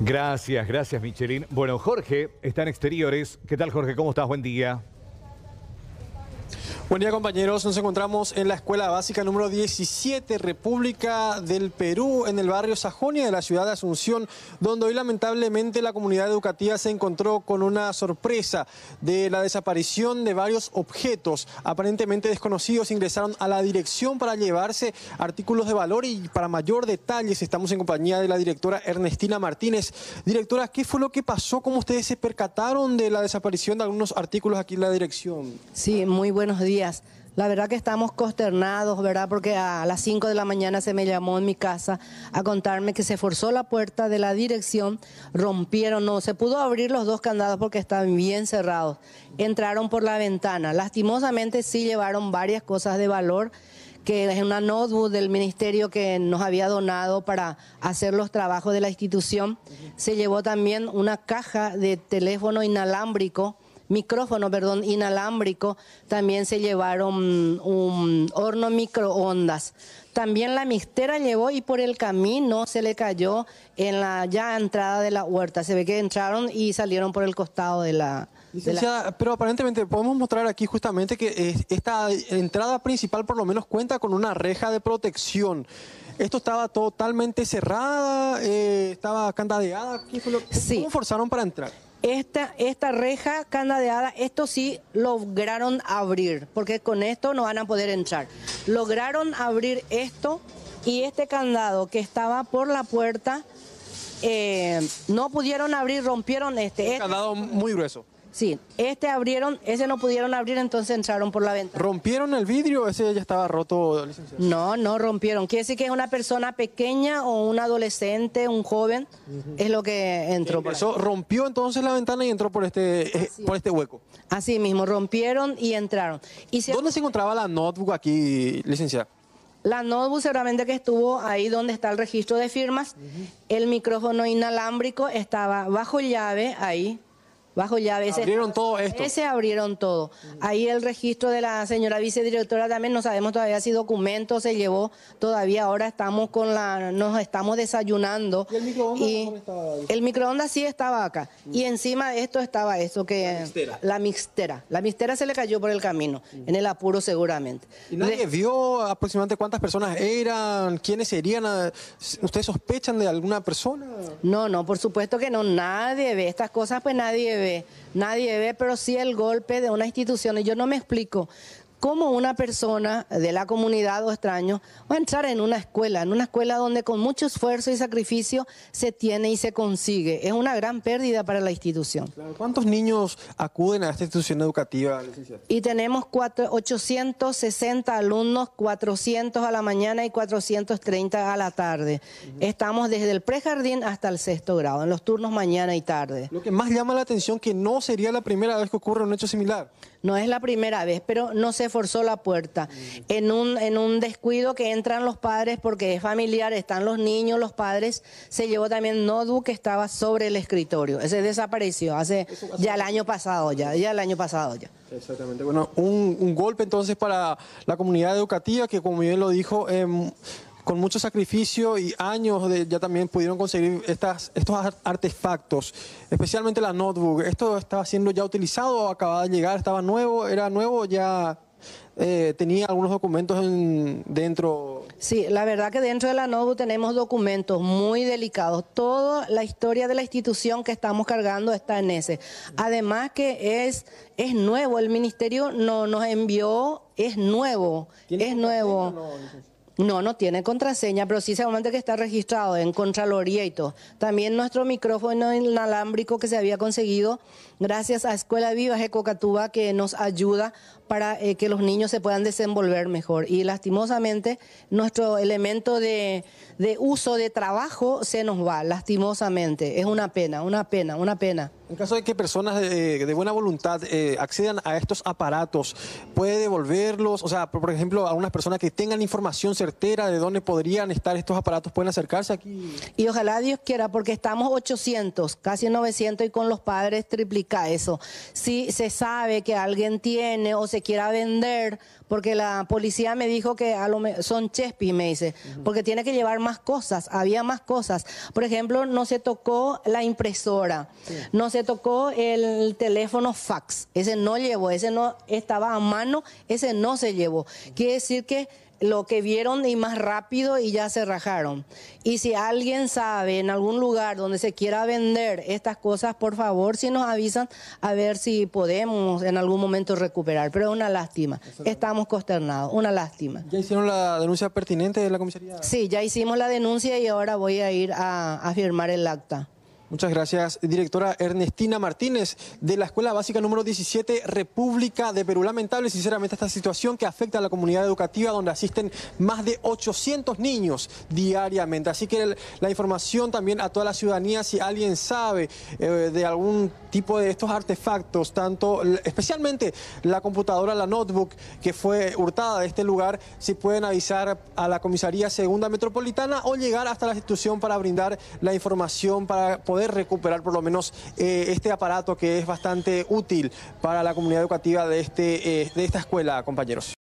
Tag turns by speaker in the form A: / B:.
A: Gracias, gracias Michelin. Bueno, Jorge está en exteriores. ¿Qué tal Jorge? ¿Cómo estás? Buen día. Buen día compañeros, nos encontramos en la Escuela Básica número 17, República del Perú, en el barrio Sajonia de la ciudad de Asunción, donde hoy lamentablemente la comunidad educativa se encontró con una sorpresa de la desaparición de varios objetos aparentemente desconocidos. Ingresaron a la dirección para llevarse artículos de valor y para mayor detalle. estamos en compañía de la directora Ernestina Martínez. Directora, ¿qué fue lo que pasó? ¿Cómo ustedes se percataron de la desaparición de algunos artículos aquí en la dirección?
B: Sí, muy buenos días. La verdad que estamos consternados, ¿verdad? Porque a las 5 de la mañana se me llamó en mi casa a contarme que se forzó la puerta de la dirección, rompieron, no, se pudo abrir los dos candados porque estaban bien cerrados. Entraron por la ventana. Lastimosamente sí llevaron varias cosas de valor, que es una notebook del ministerio que nos había donado para hacer los trabajos de la institución. Se llevó también una caja de teléfono inalámbrico micrófono, perdón, inalámbrico, también se llevaron un horno microondas. También la mistera llevó y por el camino se le cayó en la ya entrada de la huerta. Se ve que entraron y salieron por el costado de la,
A: pero aparentemente podemos mostrar aquí justamente que esta entrada principal por lo menos cuenta con una reja de protección. Esto estaba totalmente cerrada, eh,
B: estaba candadeada. ¿Cómo forzaron para entrar? Esta, esta reja candadeada, esto sí lograron abrir, porque con esto no van a poder entrar. Lograron abrir esto y este candado que estaba por la puerta, eh, no pudieron abrir, rompieron este. Un este. candado
A: muy grueso.
B: Sí, este abrieron, ese no pudieron abrir, entonces entraron por la ventana. ¿Rompieron el vidrio ese ya estaba
A: roto, licenciado?
B: No, no rompieron. Quiere decir que es una persona pequeña o un adolescente, un joven, es lo que
A: entró. por rompió entonces la ventana y entró por este, eh, por este
B: hueco. Así mismo, rompieron y entraron. ¿Dónde se encontraba la notebook aquí, licenciada? La notebook seguramente que estuvo ahí donde está el registro de firmas. El micrófono inalámbrico estaba bajo llave ahí bajo llave. abrieron todo esto. Ese abrieron todo. Ahí el registro de la señora vicedirectora también no sabemos todavía si documento se llevó. Todavía ahora estamos con la, nos estamos desayunando. ¿Y el microondas? sí estaba acá. Y mm. encima de esto estaba esto que la mixtera. la mixtera. La se le cayó por el camino, mm. en el apuro seguramente. ¿Y
A: nadie vio aproximadamente cuántas personas eran? ¿Quiénes serían? ¿Ustedes sospechan de alguna persona?
B: No, no, por supuesto que no. Nadie ve estas cosas, pues nadie ve nadie ve, pero sí el golpe de una institución. Y yo no me explico cómo una persona de la comunidad o extraño va a entrar en una escuela, en una escuela donde con mucho esfuerzo y sacrificio se tiene y se consigue. Es una gran pérdida para la institución. ¿Cuántos niños acuden
A: a esta institución educativa?
B: Y tenemos 860 alumnos, 400 a la mañana y 430 a la tarde. Estamos desde el prejardín hasta el sexto grado, en los turnos mañana y tarde. Lo que más llama la atención que no sería la primera vez que ocurre un hecho similar. No es la primera vez, pero no se forzó la puerta. En un, en un descuido que entran los padres porque es familiar, están los niños, los padres, se llevó también notebook que estaba sobre el escritorio. Ese desapareció hace ya el año pasado, ya, ya el año pasado ya.
A: Exactamente. Bueno, un, golpe entonces para la comunidad educativa que como bien lo dijo... Em, con mucho sacrificio y años de, ya también pudieron conseguir estas, estos artefactos, especialmente la notebook. ¿Esto estaba siendo ya utilizado acababa de llegar? ¿Estaba nuevo? ¿Era nuevo ya eh, tenía algunos documentos dentro.
B: Sí, la verdad que dentro de la NOBU tenemos documentos muy delicados. Toda la historia de la institución que estamos cargando está en ese. Además que es, es nuevo, el ministerio no, nos envió, es nuevo, es nuevo. No, no tiene contraseña, pero sí seguramente que está registrado en Contralorieto. También nuestro micrófono inalámbrico que se había conseguido gracias a Escuela Viva Ecocatúa que nos ayuda para eh, que los niños se puedan desenvolver mejor. Y lastimosamente nuestro elemento de uso de trabajo se nos va, lastimosamente. Es una pena, una pena, una pena.
A: En caso de que personas de, buena voluntad eh, accedan a estos aparatos, ¿puede devolverlos? O sea, por ejemplo, a algunas personas que tengan información certera de dónde podrían estar estos aparatos, ¿pueden acercarse aquí?
B: Y ojalá Dios quiera, porque estamos 800, casi 900 y con los padres triplica eso. Si se sabe que alguien tiene o se quiera vender, porque la policía me dijo que a lo son chespi, me dice, porque tiene que llevar más cosas, había más cosas. Por ejemplo, no se tocó la impresora, no se tocó el teléfono fax. Ese no llevó, ese no estaba a mano, ese no se llevó. Quiere decir que lo que vieron y más rápido y ya se rajaron. Y si alguien sabe en algún lugar donde se quiera vender estas cosas, por favor, si nos avisan a ver si podemos en algún momento recuperar. Pero es una lástima. Estamos consternados. Una lástima. ¿Ya hicieron la denuncia pertinente de la comisaría? Sí, ya hicimos la denuncia y ahora voy a ir a firmar el acta.
A: Muchas gracias, directora Ernestina Martínez, de la Escuela Básica número 17, República de Perú. Lamentable, sinceramente, esta situación que afecta a la comunidad educativa, donde asisten más de 800 niños diariamente. Así que la información también a toda la ciudadanía, si alguien sabe eh, de algún tipo de estos artefactos, tanto especialmente la computadora, la notebook que fue hurtada de este lugar, si pueden avisar a la comisaría segunda metropolitana o llegar hasta la institución para brindar la información para poder recuperar por lo menos eh, este aparato que es bastante útil para la comunidad educativa de, este, eh, de esta escuela, compañeros.